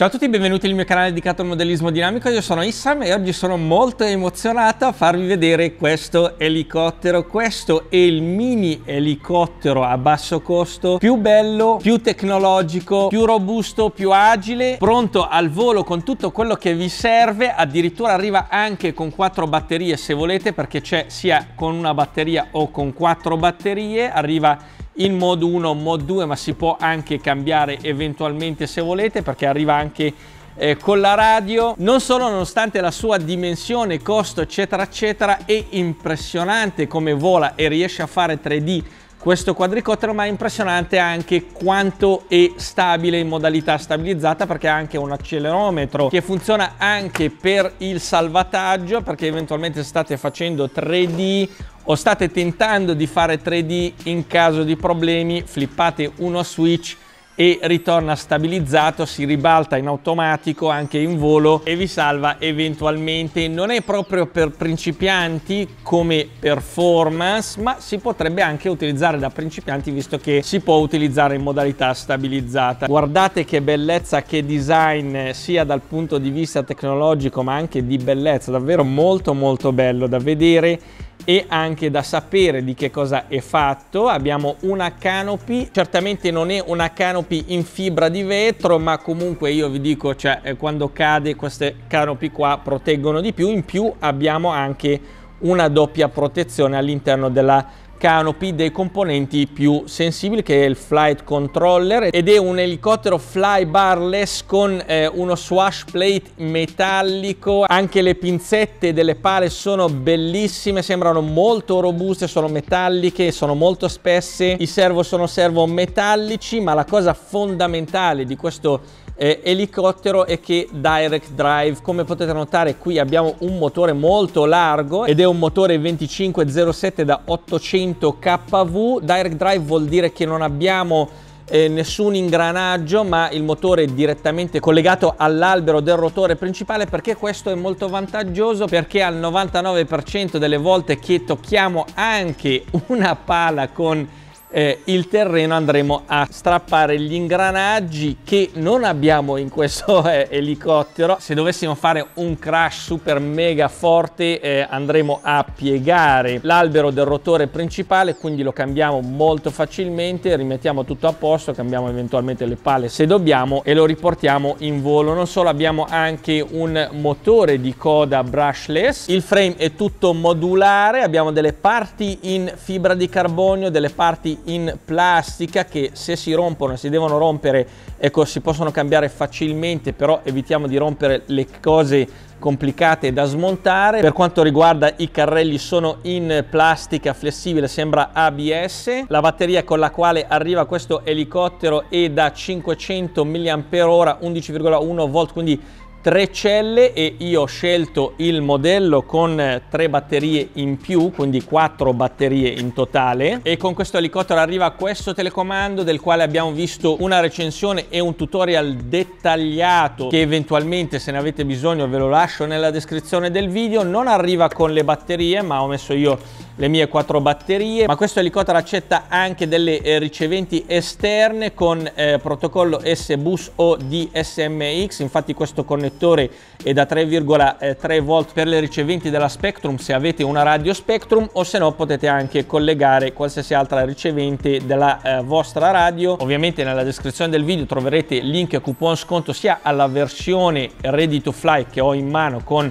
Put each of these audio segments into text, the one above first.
Ciao a tutti, e benvenuti nel mio canale dedicato al modellismo dinamico, io sono Issam e oggi sono molto emozionato a farvi vedere questo elicottero. Questo è il mini elicottero a basso costo, più bello, più tecnologico, più robusto, più agile, pronto al volo con tutto quello che vi serve, addirittura arriva anche con quattro batterie se volete perché c'è sia con una batteria o con quattro batterie, arriva in mod 1, mod 2, ma si può anche cambiare eventualmente se volete perché arriva anche eh, con la radio non solo nonostante la sua dimensione costo eccetera eccetera è impressionante come vola e riesce a fare 3d questo quadricottero ma è impressionante anche quanto è stabile in modalità stabilizzata perché ha anche un accelerometro che funziona anche per il salvataggio perché eventualmente state facendo 3D o state tentando di fare 3D in caso di problemi flippate uno switch e ritorna stabilizzato, si ribalta in automatico anche in volo e vi salva eventualmente. Non è proprio per principianti come performance, ma si potrebbe anche utilizzare da principianti visto che si può utilizzare in modalità stabilizzata. Guardate che bellezza, che design sia dal punto di vista tecnologico ma anche di bellezza, davvero molto molto bello da vedere e anche da sapere di che cosa è fatto. Abbiamo una canopy, certamente non è una canopy in fibra di vetro, ma comunque io vi dico, cioè, eh, quando cade queste canopy qua proteggono di più, in più abbiamo anche una doppia protezione all'interno della canopy dei componenti più sensibili che è il flight controller ed è un elicottero fly barless con eh, uno swash plate metallico anche le pinzette delle pale sono bellissime sembrano molto robuste sono metalliche sono molto spesse i servo sono servo metallici ma la cosa fondamentale di questo eh, elicottero e che direct drive. Come potete notare qui abbiamo un motore molto largo ed è un motore 2507 da 800 kV Direct drive vuol dire che non abbiamo eh, nessun ingranaggio ma il motore è direttamente collegato all'albero del rotore principale perché questo è molto vantaggioso perché al 99% delle volte che tocchiamo anche una pala con eh, il terreno andremo a strappare gli ingranaggi che non abbiamo in questo eh, elicottero se dovessimo fare un crash super mega forte eh, andremo a piegare l'albero del rotore principale quindi lo cambiamo molto facilmente rimettiamo tutto a posto cambiamo eventualmente le palle se dobbiamo e lo riportiamo in volo non solo abbiamo anche un motore di coda brushless il frame è tutto modulare abbiamo delle parti in fibra di carbonio delle parti in plastica che se si rompono, si devono rompere, ecco, si possono cambiare facilmente, però evitiamo di rompere le cose complicate da smontare. Per quanto riguarda i carrelli sono in plastica flessibile, sembra ABS. La batteria con la quale arriva questo elicottero è da 500 mAh, 11,1 volt, quindi tre celle e io ho scelto il modello con tre batterie in più quindi quattro batterie in totale e con questo elicottero arriva questo telecomando del quale abbiamo visto una recensione e un tutorial dettagliato che eventualmente se ne avete bisogno ve lo lascio nella descrizione del video non arriva con le batterie ma ho messo io le mie quattro batterie, ma questo elicottero accetta anche delle eh, riceventi esterne con eh, protocollo S-Bus o DSMX, infatti questo connettore è da 3,3 volt per le riceventi della Spectrum se avete una radio Spectrum o se no potete anche collegare qualsiasi altra ricevente della eh, vostra radio. Ovviamente nella descrizione del video troverete link e coupon sconto sia alla versione Ready to Fly che ho in mano con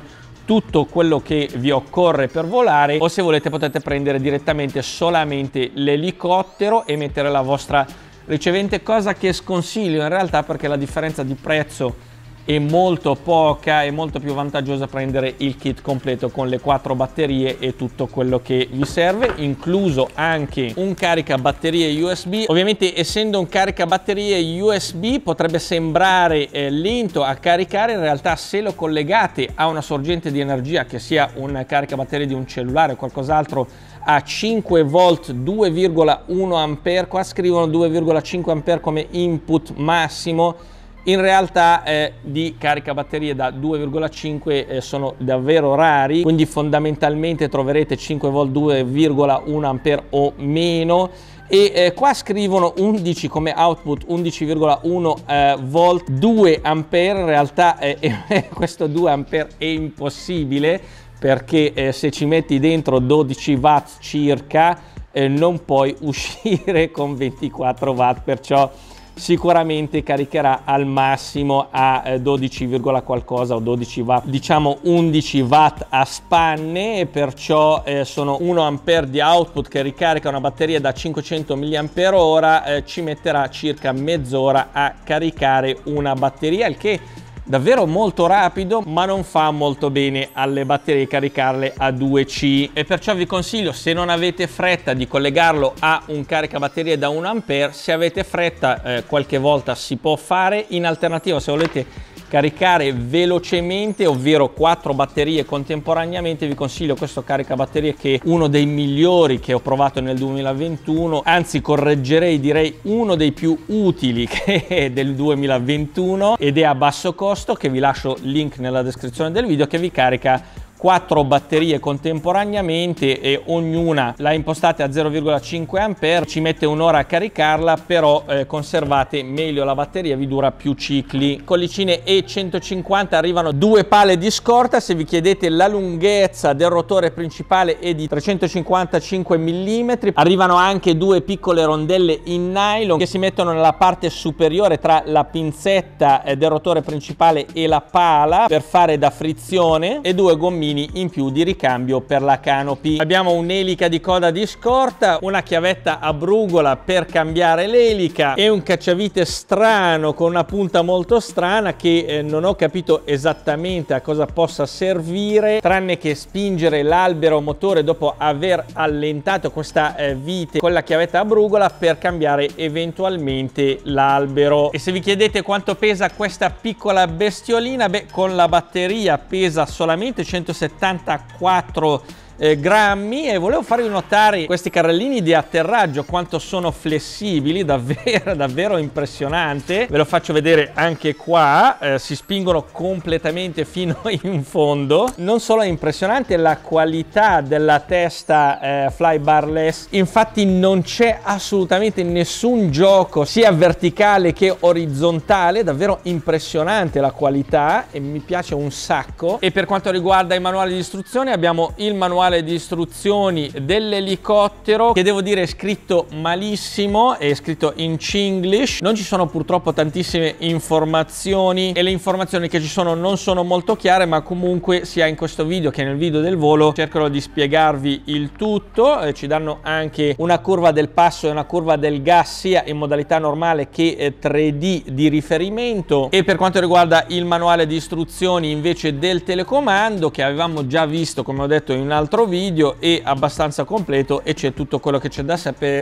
tutto quello che vi occorre per volare o se volete potete prendere direttamente solamente l'elicottero e mettere la vostra ricevente cosa che sconsiglio in realtà perché la differenza di prezzo è molto poca e molto più vantaggiosa prendere il kit completo con le quattro batterie e tutto quello che vi serve incluso anche un carica batterie USB ovviamente essendo un carica batterie USB potrebbe sembrare eh, lento a caricare in realtà se lo collegate a una sorgente di energia che sia un carica caricabatterie di un cellulare o qualcos'altro a 5 volt 2,1 ampere qua scrivono 2,5 ampere come input massimo in realtà eh, di batterie da 2,5 eh, sono davvero rari, quindi fondamentalmente troverete 5V 2,1A o meno e eh, qua scrivono 11 come output 11,1 eh, 2 ampere in realtà eh, questo 2 ampere è impossibile perché eh, se ci metti dentro 12 watt circa eh, non puoi uscire con 24 watt perciò sicuramente caricherà al massimo a 12, eh, qualcosa o 12 watt, diciamo 11 watt a spanne, perciò eh, sono 1 ampere di output che ricarica una batteria da 500 mAh, eh, ci metterà circa mezz'ora a caricare una batteria, il che davvero molto rapido ma non fa molto bene alle batterie caricarle a 2C e perciò vi consiglio se non avete fretta di collegarlo a un caricabatterie da 1A se avete fretta eh, qualche volta si può fare in alternativa se volete caricare velocemente ovvero quattro batterie contemporaneamente vi consiglio questo caricabatterie che è uno dei migliori che ho provato nel 2021 anzi correggerei direi uno dei più utili che è del 2021 ed è a basso costo che vi lascio link nella descrizione del video che vi carica quattro batterie contemporaneamente e ognuna la impostate a 0,5 A, ci mette un'ora a caricarla, però eh, conservate meglio la batteria, vi dura più cicli. Collicine E150 arrivano due pale di scorta, se vi chiedete la lunghezza del rotore principale è di 355 mm, arrivano anche due piccole rondelle in nylon che si mettono nella parte superiore tra la pinzetta eh, del rotore principale e la pala per fare da frizione e due gommine pezzettini in più di ricambio per la canopy. Abbiamo un'elica di coda di scorta, una chiavetta a brugola per cambiare l'elica e un cacciavite strano con una punta molto strana che eh, non ho capito esattamente a cosa possa servire tranne che spingere l'albero motore dopo aver allentato questa eh, vite con la chiavetta a brugola per cambiare eventualmente l'albero. E se vi chiedete quanto pesa questa piccola bestiolina, beh con la batteria pesa solamente 160 74 eh, grammi e volevo farvi notare questi carrellini di atterraggio quanto sono flessibili davvero davvero impressionante ve lo faccio vedere anche qua eh, si spingono completamente fino in fondo non solo è impressionante la qualità della testa eh, fly barless infatti non c'è assolutamente nessun gioco sia verticale che orizzontale davvero impressionante la qualità e mi piace un sacco e per quanto riguarda i manuali di istruzione abbiamo il manuale manuale di istruzioni dell'elicottero che devo dire è scritto malissimo, è scritto in Chinglish, non ci sono purtroppo tantissime informazioni e le informazioni che ci sono non sono molto chiare ma comunque sia in questo video che nel video del volo cercherò di spiegarvi il tutto, eh, ci danno anche una curva del passo e una curva del gas sia in modalità normale che 3D eh, di riferimento e per quanto riguarda il manuale di istruzioni invece del telecomando che avevamo già visto come ho detto in un altro altro video è abbastanza completo e c'è tutto quello che c'è da,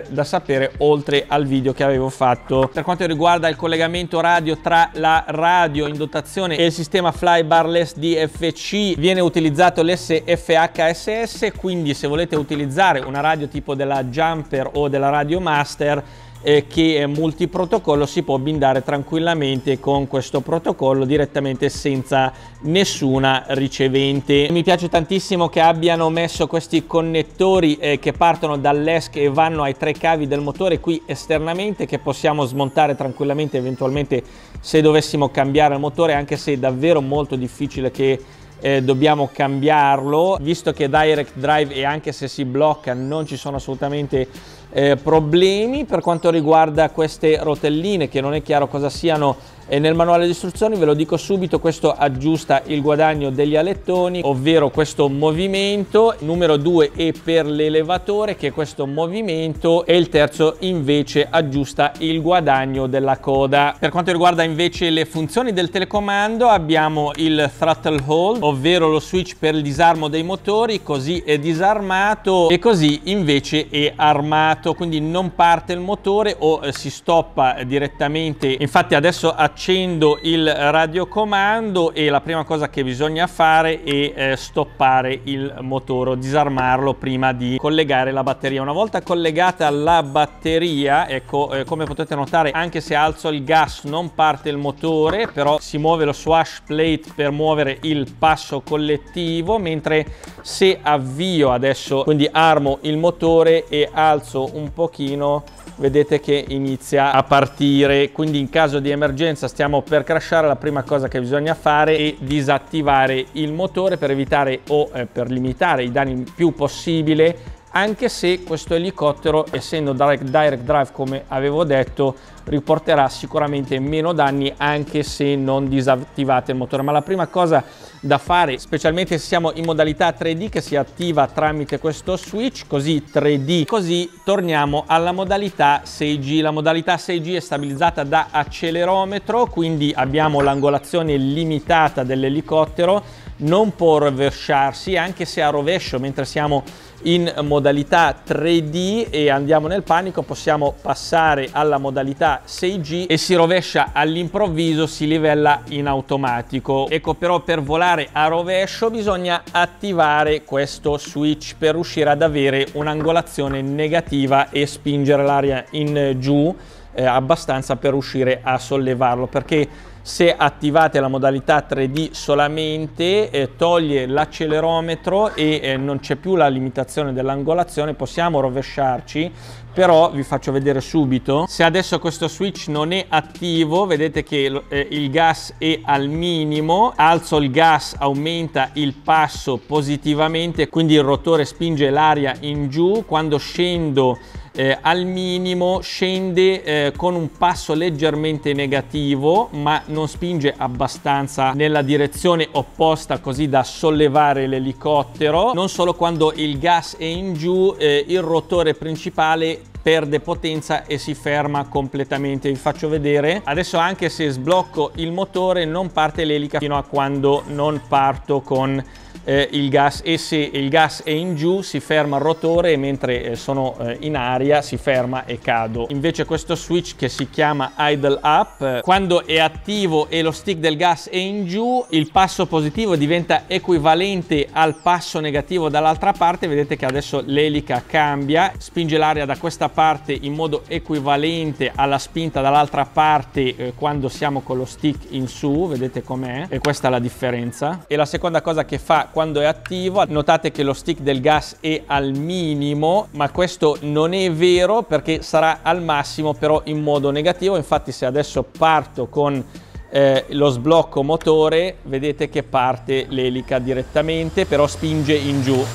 da, sapere oltre al video che avevo fatto. Per quanto riguarda il collegamento radio tra la radio in dotazione e il sistema fly barless DFC viene utilizzato l'SFHSS quindi se volete utilizzare una radio tipo della Jumper o della Radio Master eh, che è multiprotocollo si può bindare tranquillamente con questo protocollo direttamente senza nessuna ricevente. Mi piace tantissimo che abbiano messo questi connettori eh, che partono dall'ESC e vanno ai tre cavi del motore qui esternamente che possiamo smontare tranquillamente eventualmente se dovessimo cambiare il motore anche se è davvero molto difficile che eh, dobbiamo cambiarlo visto che direct drive e anche se si blocca non ci sono assolutamente eh, problemi per quanto riguarda queste rotelline che non è chiaro cosa siano eh, nel manuale di istruzioni ve lo dico subito questo aggiusta il guadagno degli alettoni ovvero questo movimento numero 2 è per l'elevatore che è questo movimento e il terzo invece aggiusta il guadagno della coda per quanto riguarda invece le funzioni del telecomando abbiamo il throttle hold ovvero lo switch per il disarmo dei motori così è disarmato e così invece è armato avviato, quindi non parte il motore o eh, si stoppa direttamente. Infatti adesso accendo il radiocomando e la prima cosa che bisogna fare è eh, stoppare il motore, o disarmarlo prima di collegare la batteria. Una volta collegata la batteria, ecco eh, come potete notare anche se alzo il gas non parte il motore, però si muove lo swash plate per muovere il passo collettivo, mentre se avvio adesso, quindi armo il motore e alzo un pochino vedete che inizia a partire quindi in caso di emergenza stiamo per crashare la prima cosa che bisogna fare è disattivare il motore per evitare o eh, per limitare i danni più possibile anche se questo elicottero essendo direct, direct drive come avevo detto riporterà sicuramente meno danni anche se non disattivate il motore ma la prima cosa da fare specialmente se siamo in modalità 3D che si attiva tramite questo switch così 3D così torniamo alla modalità 6G la modalità 6G è stabilizzata da accelerometro quindi abbiamo l'angolazione limitata dell'elicottero non può rovesciarsi anche se a rovescio mentre siamo in modalità 3D e andiamo nel panico, possiamo passare alla modalità 6G e si rovescia all'improvviso, si livella in automatico. Ecco però per volare a rovescio bisogna attivare questo switch per riuscire ad avere un'angolazione negativa e spingere l'aria in giù eh, abbastanza per riuscire a sollevarlo perché se attivate la modalità 3D solamente eh, toglie l'accelerometro e eh, non c'è più la limitazione dell'angolazione possiamo rovesciarci però vi faccio vedere subito se adesso questo switch non è attivo vedete che eh, il gas è al minimo alzo il gas aumenta il passo positivamente quindi il rotore spinge l'aria in giù quando scendo eh, al minimo scende eh, con un passo leggermente negativo ma non spinge abbastanza nella direzione opposta così da sollevare l'elicottero non solo quando il gas è in giù eh, il rotore principale perde potenza e si ferma completamente vi faccio vedere adesso anche se sblocco il motore non parte l'elica fino a quando non parto con eh, il gas e se il gas è in giù si ferma il rotore e mentre eh, sono eh, in aria si ferma e cado invece questo switch che si chiama idle up eh, quando è attivo e lo stick del gas è in giù il passo positivo diventa equivalente al passo negativo dall'altra parte vedete che adesso l'elica cambia spinge l'aria da questa parte in modo equivalente alla spinta dall'altra parte eh, quando siamo con lo stick in su vedete com'è e questa è la differenza e la seconda cosa che fa quando è attivo. Notate che lo stick del gas è al minimo, ma questo non è vero perché sarà al massimo però in modo negativo. Infatti se adesso parto con eh, lo sblocco motore, vedete che parte l'elica direttamente, però spinge in giù.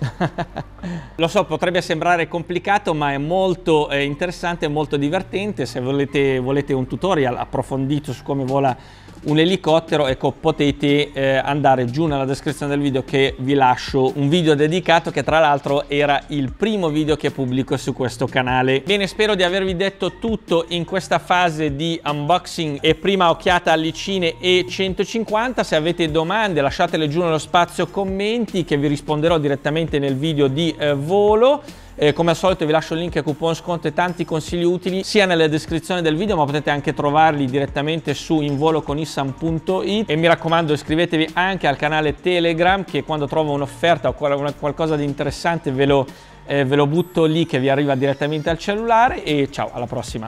Lo so, potrebbe sembrare complicato, ma è molto eh, interessante molto divertente. Se volete, volete un tutorial approfondito su come vola un elicottero, ecco potete eh, andare giù nella descrizione del video che vi lascio un video dedicato che tra l'altro era il primo video che pubblico su questo canale. Bene, spero di avervi detto tutto in questa fase di unboxing e prima occhiata all'icine E150, se avete domande lasciatele giù nello spazio commenti che vi risponderò direttamente nel video di eh, volo. Eh, come al solito vi lascio il link a coupon sconto e tanti consigli utili sia nella descrizione del video ma potete anche trovarli direttamente su involoconissan.it e mi raccomando iscrivetevi anche al canale Telegram che quando trovo un'offerta o qualcosa di interessante ve lo, eh, ve lo butto lì che vi arriva direttamente al cellulare e ciao alla prossima.